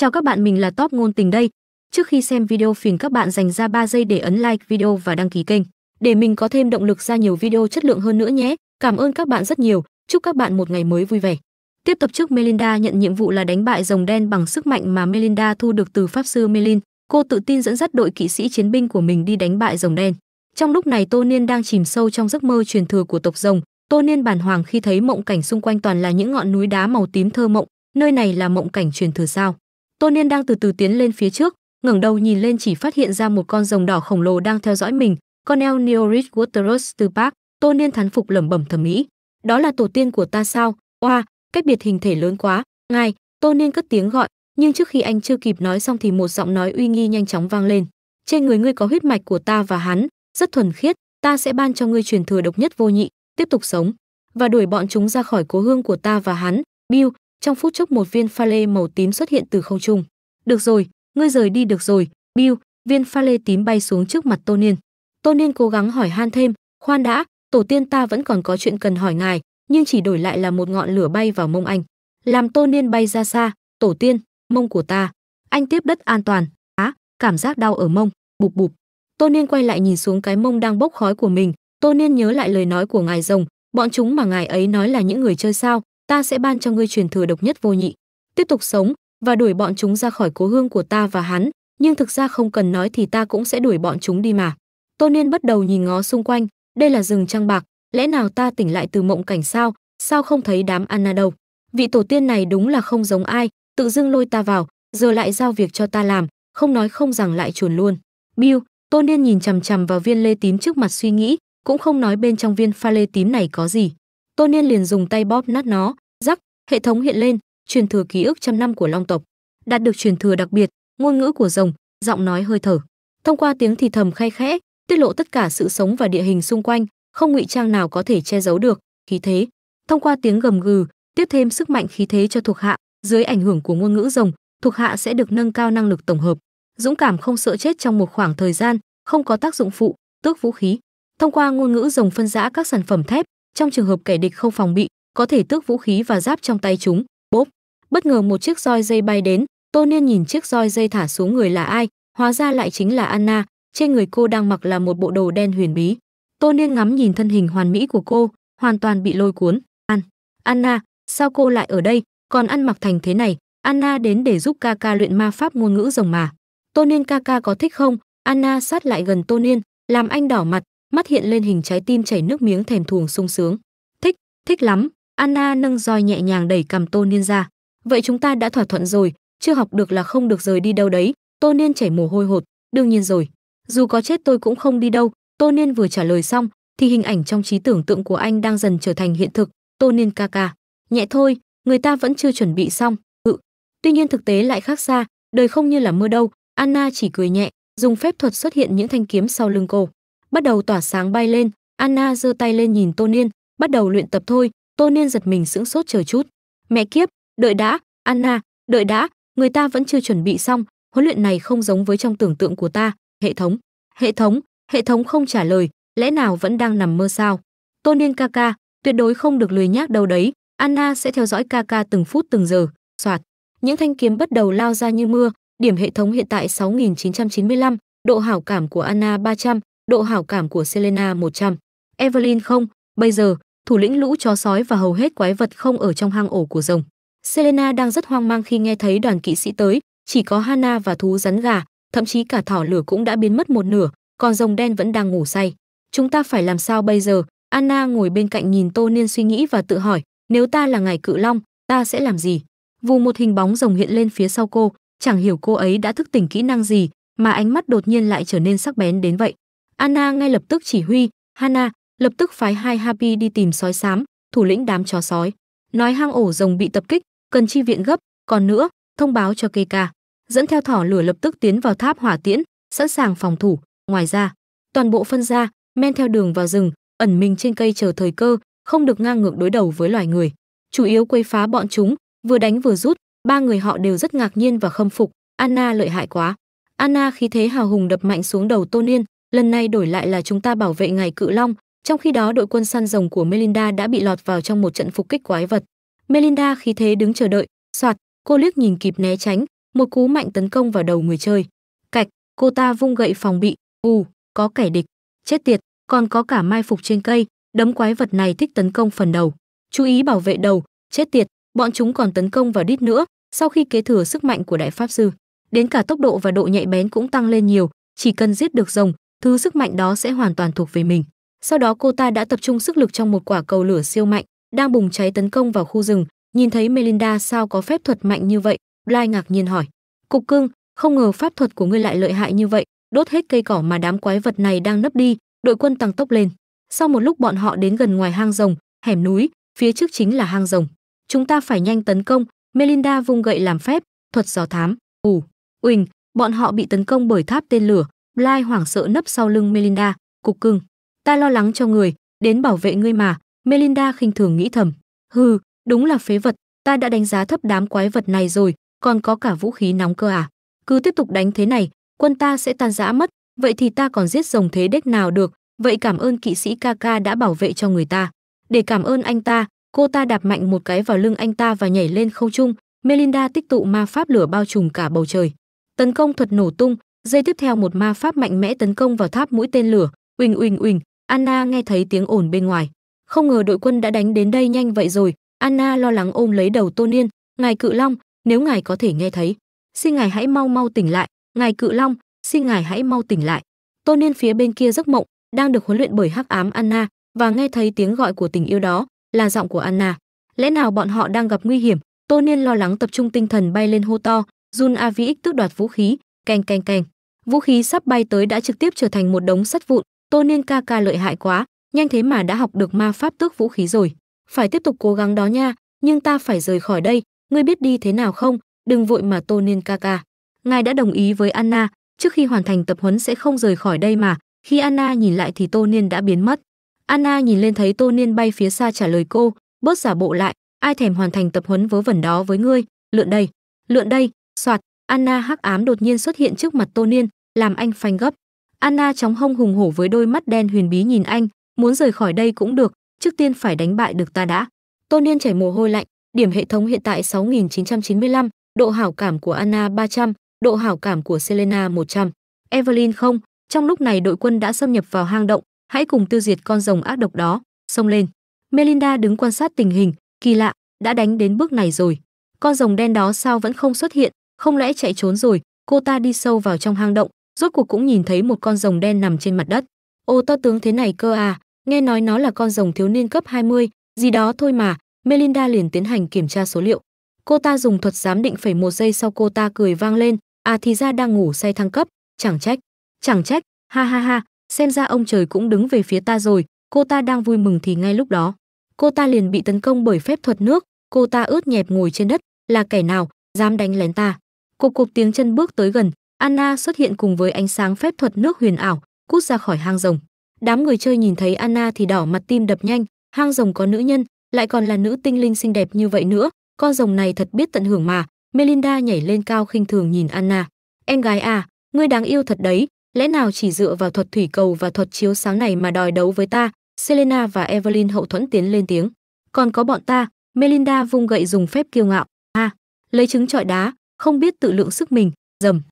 Chào các bạn, mình là Top ngôn tình đây. Trước khi xem video phiền các bạn dành ra 3 giây để ấn like video và đăng ký kênh để mình có thêm động lực ra nhiều video chất lượng hơn nữa nhé. Cảm ơn các bạn rất nhiều. Chúc các bạn một ngày mới vui vẻ. Tiếp tập trước Melinda nhận nhiệm vụ là đánh bại rồng đen bằng sức mạnh mà Melinda thu được từ pháp sư Melin. Cô tự tin dẫn dắt đội kỵ sĩ chiến binh của mình đi đánh bại rồng đen. Trong lúc này Tô Niên đang chìm sâu trong giấc mơ truyền thừa của tộc rồng. Tô Niên bản hoàng khi thấy mộng cảnh xung quanh toàn là những ngọn núi đá màu tím thơ mộng. Nơi này là mộng cảnh truyền thừa sao? Tô Niên đang từ từ tiến lên phía trước, ngẩng đầu nhìn lên chỉ phát hiện ra một con rồng đỏ khổng lồ đang theo dõi mình, con El Neorich Wateros từ Park. Tô Niên thán phục lẩm bẩm thầm nghĩ, đó là tổ tiên của ta sao? Oa, cách biệt hình thể lớn quá. Ngài, Tô Niên cất tiếng gọi, nhưng trước khi anh chưa kịp nói xong thì một giọng nói uy nghi nhanh chóng vang lên. Trên người ngươi có huyết mạch của ta và hắn, rất thuần khiết, ta sẽ ban cho ngươi truyền thừa độc nhất vô nhị, tiếp tục sống và đuổi bọn chúng ra khỏi cố hương của ta và hắn. Bill, trong phút chốc một viên pha lê màu tím xuất hiện từ không trung được rồi ngươi rời đi được rồi bill viên pha lê tím bay xuống trước mặt tô niên tô niên cố gắng hỏi han thêm khoan đã tổ tiên ta vẫn còn có chuyện cần hỏi ngài nhưng chỉ đổi lại là một ngọn lửa bay vào mông anh làm tô niên bay ra xa tổ tiên mông của ta anh tiếp đất an toàn á cảm giác đau ở mông bụp bụp tô niên quay lại nhìn xuống cái mông đang bốc khói của mình tô niên nhớ lại lời nói của ngài rồng bọn chúng mà ngài ấy nói là những người chơi sao ta sẽ ban cho ngươi truyền thừa độc nhất vô nhị tiếp tục sống và đuổi bọn chúng ra khỏi cố hương của ta và hắn nhưng thực ra không cần nói thì ta cũng sẽ đuổi bọn chúng đi mà tôn niên bắt đầu nhìn ngó xung quanh đây là rừng trăng bạc lẽ nào ta tỉnh lại từ mộng cảnh sao sao không thấy đám anna đâu vị tổ tiên này đúng là không giống ai tự dưng lôi ta vào giờ lại giao việc cho ta làm không nói không rằng lại chuồn luôn bill tôn niên nhìn chằm chằm vào viên lê tím trước mặt suy nghĩ cũng không nói bên trong viên pha lê tím này có gì Tô Niên liền dùng tay bóp nát nó, rắc, hệ thống hiện lên, truyền thừa ký ức trăm năm của long tộc. Đạt được truyền thừa đặc biệt, ngôn ngữ của rồng, giọng nói hơi thở. Thông qua tiếng thì thầm khay khẽ, tiết lộ tất cả sự sống và địa hình xung quanh, không ngụy trang nào có thể che giấu được, khí thế. Thông qua tiếng gầm gừ, tiếp thêm sức mạnh khí thế cho thuộc hạ, dưới ảnh hưởng của ngôn ngữ rồng, thuộc hạ sẽ được nâng cao năng lực tổng hợp. Dũng cảm không sợ chết trong một khoảng thời gian, không có tác dụng phụ, tước vũ khí. Thông qua ngôn ngữ rồng phân rã các sản phẩm thép, trong trường hợp kẻ địch không phòng bị có thể tước vũ khí và giáp trong tay chúng bốp bất ngờ một chiếc roi dây bay đến tô niên nhìn chiếc roi dây thả xuống người là ai hóa ra lại chính là anna trên người cô đang mặc là một bộ đồ đen huyền bí tô niên ngắm nhìn thân hình hoàn mỹ của cô hoàn toàn bị lôi cuốn an anna sao cô lại ở đây còn ăn mặc thành thế này anna đến để giúp ca ca luyện ma pháp ngôn ngữ rồng mà tô niên ca ca có thích không anna sát lại gần tô niên làm anh đỏ mặt mắt hiện lên hình trái tim chảy nước miếng thèm thuồng sung sướng. Thích, thích lắm, Anna nâng roi nhẹ nhàng đẩy cầm Tô Niên ra. Vậy chúng ta đã thỏa thuận rồi, chưa học được là không được rời đi đâu đấy. Tô Niên chảy mồ hôi hột, đương nhiên rồi. Dù có chết tôi cũng không đi đâu, Tô Niên vừa trả lời xong, thì hình ảnh trong trí tưởng tượng của anh đang dần trở thành hiện thực. Tô Niên ca ca, nhẹ thôi, người ta vẫn chưa chuẩn bị xong. Ừ. Tuy nhiên thực tế lại khác xa, đời không như là mưa đâu. Anna chỉ cười nhẹ, dùng phép thuật xuất hiện những thanh kiếm sau lưng cô bắt đầu tỏa sáng bay lên anna giơ tay lên nhìn tô niên bắt đầu luyện tập thôi tô niên giật mình sững sốt chờ chút mẹ kiếp đợi đã anna đợi đã người ta vẫn chưa chuẩn bị xong huấn luyện này không giống với trong tưởng tượng của ta hệ thống hệ thống hệ thống không trả lời lẽ nào vẫn đang nằm mơ sao tô niên ca ca tuyệt đối không được lười nhác đâu đấy anna sẽ theo dõi ca ca từng phút từng giờ soạt những thanh kiếm bắt đầu lao ra như mưa điểm hệ thống hiện tại 6.995, độ hảo cảm của Anna 300, độ hảo cảm của Selena 100. Evelyn không, bây giờ, thủ lĩnh lũ chó sói và hầu hết quái vật không ở trong hang ổ của rồng. Selena đang rất hoang mang khi nghe thấy đoàn kỵ sĩ tới, chỉ có Hana và thú rắn gà, thậm chí cả thỏ lửa cũng đã biến mất một nửa, còn rồng đen vẫn đang ngủ say. Chúng ta phải làm sao bây giờ? Anna ngồi bên cạnh nhìn Tô Niên suy nghĩ và tự hỏi, nếu ta là ngài cự long, ta sẽ làm gì? Vù một hình bóng rồng hiện lên phía sau cô, chẳng hiểu cô ấy đã thức tỉnh kỹ năng gì, mà ánh mắt đột nhiên lại trở nên sắc bén đến vậy. Anna ngay lập tức chỉ huy, Hana lập tức phái hai Happy đi tìm sói xám, thủ lĩnh đám chó sói. Nói hang ổ rồng bị tập kích, cần chi viện gấp, còn nữa, thông báo cho KK. Dẫn theo thỏ lửa lập tức tiến vào tháp hỏa tiễn, sẵn sàng phòng thủ. Ngoài ra, toàn bộ phân ra, men theo đường vào rừng, ẩn mình trên cây chờ thời cơ, không được ngang ngược đối đầu với loài người. Chủ yếu quấy phá bọn chúng, vừa đánh vừa rút, ba người họ đều rất ngạc nhiên và khâm phục, Anna lợi hại quá. Anna khí thế hào hùng đập mạnh xuống đầu Tôn Yên, Lần này đổi lại là chúng ta bảo vệ ngài cự long, trong khi đó đội quân săn rồng của Melinda đã bị lọt vào trong một trận phục kích quái vật. Melinda khí thế đứng chờ đợi, soạt, cô liếc nhìn kịp né tránh, một cú mạnh tấn công vào đầu người chơi. Cạch, cô ta vung gậy phòng bị, ù, có kẻ địch, chết tiệt, còn có cả mai phục trên cây, đấm quái vật này thích tấn công phần đầu. Chú ý bảo vệ đầu, chết tiệt, bọn chúng còn tấn công vào đít nữa, sau khi kế thừa sức mạnh của đại pháp sư, đến cả tốc độ và độ nhạy bén cũng tăng lên nhiều, chỉ cần giết được rồng, thứ sức mạnh đó sẽ hoàn toàn thuộc về mình. Sau đó cô ta đã tập trung sức lực trong một quả cầu lửa siêu mạnh, đang bùng cháy tấn công vào khu rừng, nhìn thấy Melinda sao có phép thuật mạnh như vậy, Bly ngạc nhiên hỏi. Cục cưng, không ngờ pháp thuật của ngươi lại lợi hại như vậy, đốt hết cây cỏ mà đám quái vật này đang nấp đi, đội quân tăng tốc lên. Sau một lúc bọn họ đến gần ngoài hang rồng, hẻm núi, phía trước chính là hang rồng. Chúng ta phải nhanh tấn công, Melinda vung gậy làm phép, thuật gió thám, ủ, uỳnh, bọn họ bị tấn công bởi tháp tên lửa, Bly hoảng sợ nấp sau lưng Melinda, cục cưng. Ta lo lắng cho người, đến bảo vệ ngươi mà, Melinda khinh thường nghĩ thầm. Hừ, đúng là phế vật, ta đã đánh giá thấp đám quái vật này rồi, còn có cả vũ khí nóng cơ à. Cứ tiếp tục đánh thế này, quân ta sẽ tan rã mất, vậy thì ta còn giết rồng thế đếch nào được, vậy cảm ơn kỵ sĩ Kaka đã bảo vệ cho người ta. Để cảm ơn anh ta, cô ta đạp mạnh một cái vào lưng anh ta và nhảy lên không trung, Melinda tích tụ ma pháp lửa bao trùm cả bầu trời. Tấn công thuật nổ tung, Giây tiếp theo một ma pháp mạnh mẽ tấn công vào tháp mũi tên lửa, uỳnh uỳnh uỳnh, Anna nghe thấy tiếng ồn bên ngoài. Không ngờ đội quân đã đánh đến đây nhanh vậy rồi, Anna lo lắng ôm lấy đầu tô niên "Ngài Cự Long, nếu ngài có thể nghe thấy, xin ngài hãy mau mau tỉnh lại, ngài Cự Long, xin ngài hãy mau tỉnh lại." tô niên phía bên kia giấc mộng, đang được huấn luyện bởi Hắc Ám Anna và nghe thấy tiếng gọi của tình yêu đó, là giọng của Anna. Lẽ nào bọn họ đang gặp nguy hiểm? tô Niên lo lắng tập trung tinh thần bay lên hô to, Jun avix Vĩ tức đoạt vũ khí, keng keng keng vũ khí sắp bay tới đã trực tiếp trở thành một đống sắt vụn tô niên ca ca lợi hại quá nhanh thế mà đã học được ma pháp tước vũ khí rồi phải tiếp tục cố gắng đó nha nhưng ta phải rời khỏi đây ngươi biết đi thế nào không đừng vội mà tô niên ca ca ngài đã đồng ý với anna trước khi hoàn thành tập huấn sẽ không rời khỏi đây mà khi anna nhìn lại thì tô niên đã biến mất anna nhìn lên thấy tô niên bay phía xa trả lời cô bớt giả bộ lại ai thèm hoàn thành tập huấn vớ vẩn đó với ngươi lượn đây lượn đây soạt anna hắc ám đột nhiên xuất hiện trước mặt tô niên làm anh phanh gấp. Anna chóng hông hùng hổ với đôi mắt đen huyền bí nhìn anh, muốn rời khỏi đây cũng được, trước tiên phải đánh bại được ta đã. Tôn Niên chảy mồ hôi lạnh, điểm hệ thống hiện tại 6995, độ hảo cảm của Anna 300, độ hảo cảm của Selena 100. Evelyn không, trong lúc này đội quân đã xâm nhập vào hang động, hãy cùng tiêu diệt con rồng ác độc đó, xông lên. Melinda đứng quan sát tình hình, kỳ lạ, đã đánh đến bước này rồi. Con rồng đen đó sao vẫn không xuất hiện, không lẽ chạy trốn rồi, cô ta đi sâu vào trong hang động, rốt cuộc cũng nhìn thấy một con rồng đen nằm trên mặt đất. Ô to tướng thế này cơ à, nghe nói nó là con rồng thiếu niên cấp 20, gì đó thôi mà, Melinda liền tiến hành kiểm tra số liệu. Cô ta dùng thuật giám định phẩy một giây sau cô ta cười vang lên, à thì ra đang ngủ say thăng cấp, chẳng trách, chẳng trách, ha ha ha, xem ra ông trời cũng đứng về phía ta rồi, cô ta đang vui mừng thì ngay lúc đó. Cô ta liền bị tấn công bởi phép thuật nước, cô ta ướt nhẹp ngồi trên đất, là kẻ nào, dám đánh lén ta. Cục cục tiếng chân bước tới gần, Anna xuất hiện cùng với ánh sáng phép thuật nước huyền ảo, cút ra khỏi hang rồng. Đám người chơi nhìn thấy Anna thì đỏ mặt tim đập nhanh, hang rồng có nữ nhân, lại còn là nữ tinh linh xinh đẹp như vậy nữa, con rồng này thật biết tận hưởng mà. Melinda nhảy lên cao khinh thường nhìn Anna. Em gái à, ngươi đáng yêu thật đấy, lẽ nào chỉ dựa vào thuật thủy cầu và thuật chiếu sáng này mà đòi đấu với ta? Selena và Evelyn hậu thuẫn tiến lên tiếng. Còn có bọn ta, Melinda vung gậy dùng phép kiêu ngạo. Ha, à, lấy trứng trọi đá, không biết tự lượng sức mình, dầm.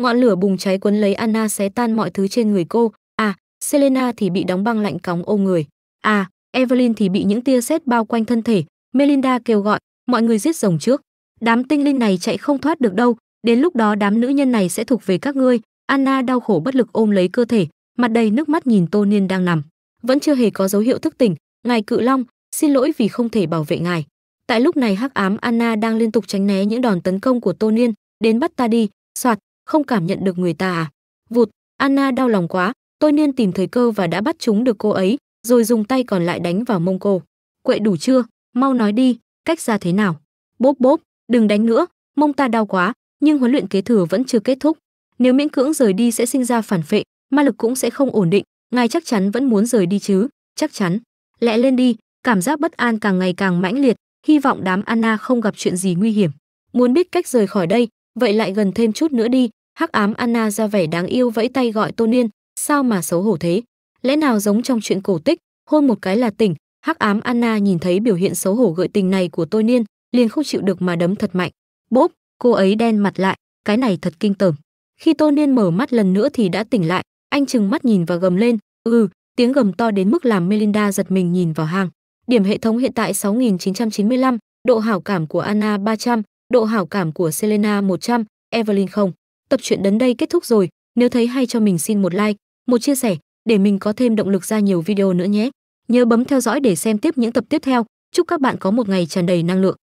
Ngọn lửa bùng cháy cuốn lấy Anna xé tan mọi thứ trên người cô. À, Selena thì bị đóng băng lạnh cóng ôm người. À, Evelyn thì bị những tia sét bao quanh thân thể. Melinda kêu gọi, mọi người giết rồng trước. Đám tinh linh này chạy không thoát được đâu, đến lúc đó đám nữ nhân này sẽ thuộc về các ngươi. Anna đau khổ bất lực ôm lấy cơ thể, mặt đầy nước mắt nhìn Tô Niên đang nằm. Vẫn chưa hề có dấu hiệu thức tỉnh, ngài cự long, xin lỗi vì không thể bảo vệ ngài. Tại lúc này hắc ám Anna đang liên tục tránh né những đòn tấn công của Tô Niên, đến bắt ta đi, soạt, không cảm nhận được người ta à? Vụt, Anna đau lòng quá, tôi nên tìm thời cơ và đã bắt chúng được cô ấy, rồi dùng tay còn lại đánh vào mông cô. Quậy đủ chưa? Mau nói đi, cách ra thế nào? Bốp bốp, đừng đánh nữa, mông ta đau quá, nhưng huấn luyện kế thừa vẫn chưa kết thúc. Nếu miễn cưỡng rời đi sẽ sinh ra phản phệ, ma lực cũng sẽ không ổn định, ngài chắc chắn vẫn muốn rời đi chứ? Chắc chắn. Lẹ lên đi, cảm giác bất an càng ngày càng mãnh liệt, hy vọng đám Anna không gặp chuyện gì nguy hiểm. Muốn biết cách rời khỏi đây, vậy lại gần thêm chút nữa đi, hắc ám Anna ra vẻ đáng yêu vẫy tay gọi Tô Niên, sao mà xấu hổ thế? Lẽ nào giống trong chuyện cổ tích, hôn một cái là tỉnh, hắc ám Anna nhìn thấy biểu hiện xấu hổ gợi tình này của Tô Niên, liền không chịu được mà đấm thật mạnh. Bốp, cô ấy đen mặt lại, cái này thật kinh tởm. Khi Tô Niên mở mắt lần nữa thì đã tỉnh lại, anh chừng mắt nhìn và gầm lên, "Ừ!" Tiếng gầm to đến mức làm Melinda giật mình nhìn vào hang. Điểm hệ thống hiện tại 6995, độ hảo cảm của Anna 300, độ hảo cảm của Selena 100, Evelyn không. Tập truyện đến đây kết thúc rồi, nếu thấy hay cho mình xin một like, một chia sẻ để mình có thêm động lực ra nhiều video nữa nhé. Nhớ bấm theo dõi để xem tiếp những tập tiếp theo. Chúc các bạn có một ngày tràn đầy năng lượng.